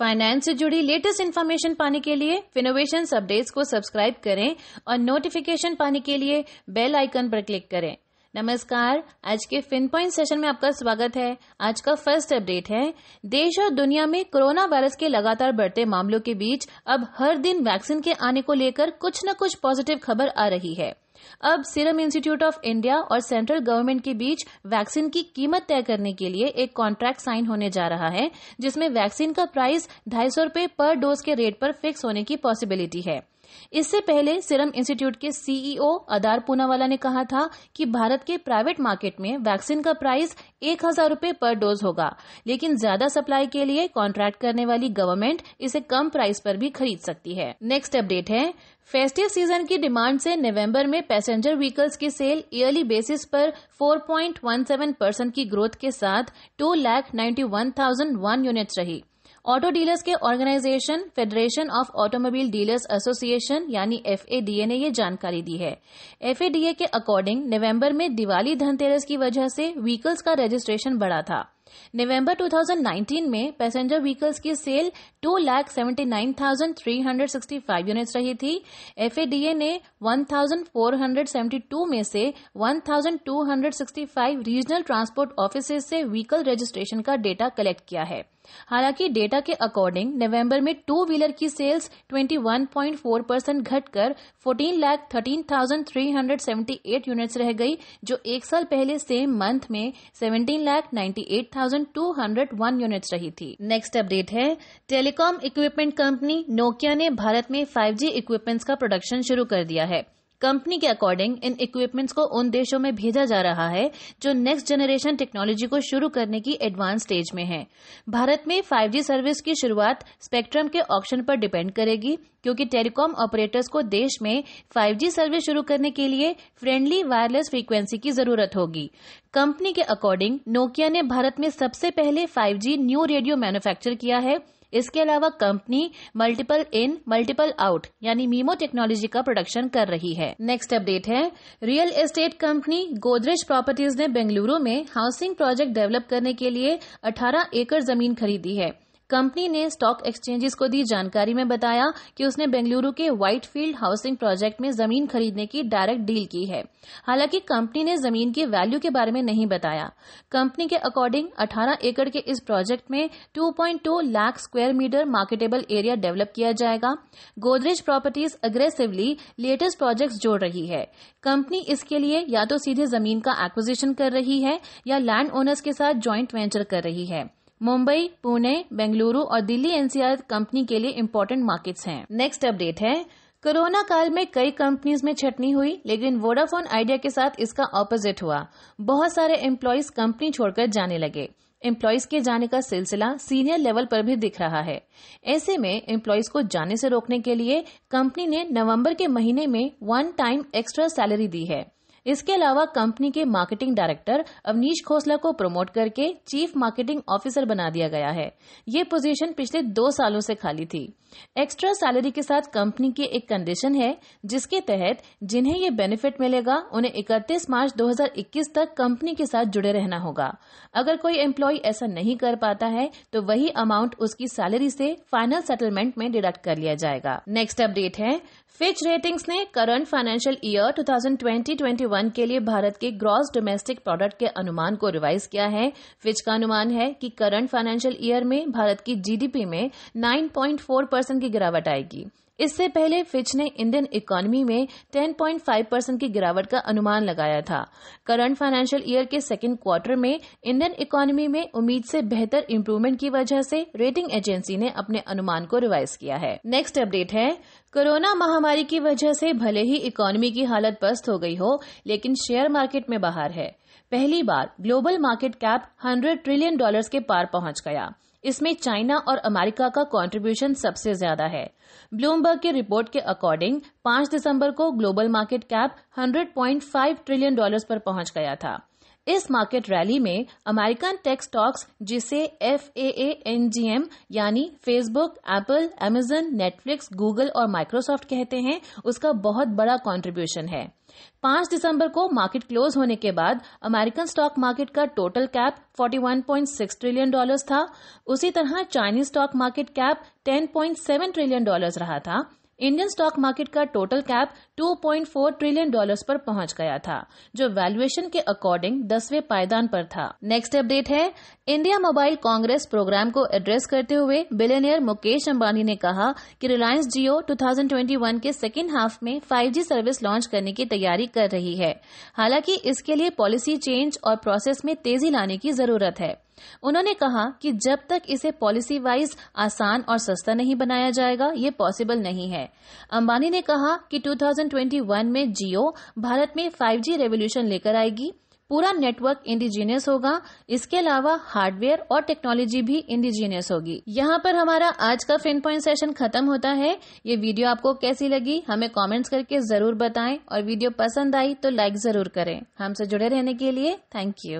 finance से जुड़ी latest information पाने के लिए फिनोवेशन अपडेट्स को सब्सक्राइब करें और नोटिफिकेशन पाने के लिए बेल आइकन पर क्लिक करें नमस्कार आज के फिन पॉइंट सेशन में आपका स्वागत है आज का फर्स्ट अपडेट है देश और दुनिया में कोरोना वायरस के लगातार बढ़ते मामलों के बीच अब हर दिन वैक्सीन के आने को लेकर कुछ न कुछ पॉजिटिव खबर आ रही है अब सीरम इंस्टीट्यूट ऑफ इंडिया और सेंट्रल गवर्नमेंट के बीच वैक्सीन की कीमत तय करने के लिए एक कॉन्ट्रैक्ट साइन होने जा रहा है जिसमें वैक्सीन का प्राइस ढाई सौ रूपये पर डोज के रेट पर फिक्स होने की पॉसिबिलिटी है इससे पहले सीरम इंस्टीट्यूट के सीईओ अदार पूनावाला ने कहा था कि भारत के प्राइवेट मार्केट में वैक्सीन का प्राइस एक हजार रूपये पर डोज होगा लेकिन ज्यादा सप्लाई के लिए कॉन्ट्रैक्ट करने वाली गवर्नमेंट इसे कम प्राइस पर भी खरीद सकती है नेक्स्ट अपडेट है फेस्टिव सीजन की डिमांड से नवंबर में पैसेंजर व्हीकल्स की सेल ईयरली बेसिस पर 4.17 परसेंट की ग्रोथ के साथ two lakh ninety one thousand one units रही ऑटो डीलर्स के organisation federation of automobile dealers association यानी एफ ने ये जानकारी दी है एफ के अकॉर्डिंग नवंबर में दिवाली धनतेरस की वजह से व्हीकल्स का रजिस्ट्रेशन बढ़ा था नवंबर 2019 में पैसेंजर व्हीकल्स की sale two lakh seventy nine thousand three hundred sixty five units रही थी एफएडीए ने 1,472 में से 1,265 रीजनल ट्रांसपोर्ट ऑफिस से व्हीकल रजिस्ट्रेशन का डेटा कलेक्ट किया है हालांकि डेटा के अकॉर्डिंग नवंबर में टू व्हीलर की सेल्स 21.4 परसेंट घटकर fourteen lakh thirteen thousand three hundred seventy eight units रह गई जो एक साल पहले सेम मंथ में seventeen lakh ninety eight 8,201 units रही थी नेक्स्ट अपडेट है टेलीकॉम इक्विपमेंट कंपनी नोकिया ने भारत में 5G इक्विपमेंट्स का प्रोडक्शन शुरू कर दिया है कंपनी के अकॉर्डिंग इन इक्विपमेंट्स को उन देशों में भेजा जा रहा है जो नेक्स्ट जनरेशन टेक्नोलॉजी को शुरू करने की एडवांस स्टेज में है भारत में 5G सर्विस की शुरुआत स्पेक्ट्रम के ऑप्शन पर डिपेंड करेगी क्योंकि टेलीकॉम ऑपरेटर्स को देश में 5G सर्विस शुरू करने के लिए फ्रेंडली वायरलेस फ्रीक्वेंसी की जरूरत होगी कंपनी के अकॉर्डिंग नोकिया ने भारत में सबसे पहले 5G न्यू रेडियो मैन्युफैक्चर किया है इसके अलावा company multiple in multiple out यानी मीमो टेक्नोलॉजी का प्रोडक्शन कर रही है नेक्स्ट अपडेट है real estate company Godrej properties ने बेंगलुरु में हाउसिंग प्रोजेक्ट डेवलप करने के लिए 18 एकड़ जमीन खरीदी है कंपनी ने स्टॉक एक्सचेंजेस को दी जानकारी में बताया कि उसने बेंगलुरु के व्हाइट फील्ड हाउसिंग प्रोजेक्ट में जमीन खरीदने की डायरेक्ट डील की है हालांकि कंपनी ने जमीन की वैल्यू के बारे में नहीं बताया कंपनी के अकॉर्डिंग 18 एकड़ के इस प्रोजेक्ट में 2.2 lakh square metre marketable area develop किया जाएगा Godrej properties aggressively latest project जोड़ रही है कंपनी इसके लिए या तो सीधे जमीन का एक्विजिशन कर रही है या लैंड ओनर्स के साथ ज्वाइंट वेंचर कर रही है मुंबई पुणे बेंगलुरु और दिल्ली एनसीआर कंपनी के लिए इम्पोर्टेंट मार्केट्स हैं नेक्स्ट अपडेट है कोरोना काल में कई कंपनीज में छटनी हुई लेकिन वोडाफोन आइडिया के साथ इसका ऑपोजिट हुआ बहुत सारे एम्प्लॉयज कंपनी छोड़कर जाने लगे एम्प्लॉयज के जाने का सिलसिला सीनियर लेवल पर भी दिख रहा है ऐसे में एम्प्लॉयज को जाने से रोकने के लिए कंपनी ने नवंबर के महीने में वन टाइम एक्स्ट्रा सैलरी दी है इसके अलावा कंपनी के मार्केटिंग डायरेक्टर अवनीश खोसला को प्रमोट करके चीफ मार्केटिंग ऑफिसर बना दिया गया है ये पोजीशन पिछले दो सालों से खाली थी एक्स्ट्रा सैलरी के साथ कंपनी की एक कंडीशन है जिसके तहत जिन्हें ये बेनिफिट मिलेगा उन्हें 31 मार्च 2021 तक कंपनी के साथ जुड़े रहना होगा अगर कोई एम्प्लॉय ऐसा नहीं कर पाता है तो वही अमाउंट उसकी सैलरी से फाइनल सेटलमेंट में डिडक्ट कर लिया जाएगा नेक्स्ट अपडेट है फिच रेटिंग्स ने करंट फाइनेंशियल ईयर 2020-21 के लिए भारत के ग्रॉस डोमेस्टिक प्रोडक्ट के अनुमान को रिवाइज किया है फिच का अनुमान है कि करंट फाइनेंशियल ईयर में भारत की जीडीपी में 9.4 परसेंट की गिरावट आएगी इससे पहले फिच ने इंडियन इकोनॉमी में 10.5 परसेंट की गिरावट का अनुमान लगाया था करंट फाइनेंशियल ईयर के सेकेंड क्वार्टर में इंडियन इकोनॉमी में उम्मीद से बेहतर इम्प्रूवमेंट की वजह से रेटिंग एजेंसी ने अपने अनुमान को रिवाइज किया है नेक्स्ट अपडेट है कोरोना महामारी की वजह से भले ही इकोनॉमी की हालत पस्त हो गई हो लेकिन शेयर मार्केट में बाहर है पहली बार global market cap 100 trillion dollars के पार पहुंच गया इसमें चाइना और अमेरिका का कंट्रीब्यूशन सबसे ज्यादा है ब्लूमबर्ग की रिपोर्ट के अकॉर्डिंग 5 दिसंबर को global market cap 100.5 trillion dollars पर पहुंच गया था इस मार्केट रैली में अमेरिकन टेक स्टॉक्स जिसे एफ एनजीएम यानी Facebook Apple Amazon Netflix Google और माइक्रोसॉफ्ट कहते हैं उसका बहुत बड़ा कंट्रीब्यूशन है पांच दिसंबर को मार्केट क्लोज होने के बाद अमेरिकन स्टॉक मार्केट का टोटल कैप 41.6 ट्रिलियन डॉलर्स था उसी तरह Chinese stock market cap 10.7 trillion dollars रहा था इंडियन स्टॉक मार्केट का टोटल कैप 2.4 ट्रिलियन डॉलर्स पर पहुंच गया था जो वैल्यूएशन के अकॉर्डिंग दसवें पायदान पर था नेक्स्ट अपडेट है इंडिया मोबाइल कांग्रेस प्रोग्राम को एड्रेस करते हुए बिलेनियर मुकेश अंबानी ने कहा कि रिलायंस जियो 2021 के सेकेंड हाफ में 5G सर्विस लॉन्च करने की तैयारी कर रही है हालांकि इसके लिए पॉलिसी चेंज और प्रोसेस में तेजी लाने की जरूरत है उन्होंने कहा कि जब तक इसे पॉलिसी वाइज आसान और सस्ता नहीं बनाया जाएगा ये पॉसिबल नहीं है अंबानी ने कहा कि 2021 में जियो भारत में 5G रेवोल्यूशन लेकर आएगी पूरा नेटवर्क इंडिजीनियस होगा इसके अलावा हार्डवेयर और टेक्नोलॉजी भी इंडिजीनियस होगी यहाँ पर हमारा आज का फिन पॉइंट सेशन खत्म होता है ये वीडियो आपको कैसी लगी हमें कमेंट्स करके जरूर बताएं और वीडियो पसंद आई तो लाइक जरूर करें हमसे जुड़े रहने के लिए थैंक यू